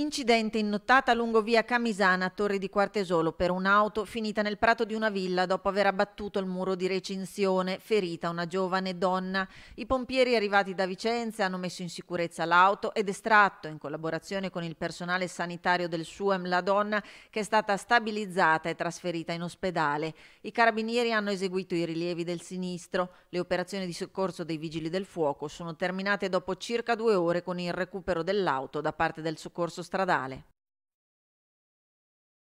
Incidente in nottata lungo via Camisana, Torre di Quartesolo, per un'auto finita nel prato di una villa dopo aver abbattuto il muro di recinzione, ferita una giovane donna. I pompieri arrivati da Vicenza hanno messo in sicurezza l'auto ed estratto, in collaborazione con il personale sanitario del SUEM, la donna che è stata stabilizzata e trasferita in ospedale. I carabinieri hanno eseguito i rilievi del sinistro. Le operazioni di soccorso dei vigili del fuoco sono terminate dopo circa due ore con il recupero dell'auto da parte del soccorso stradale.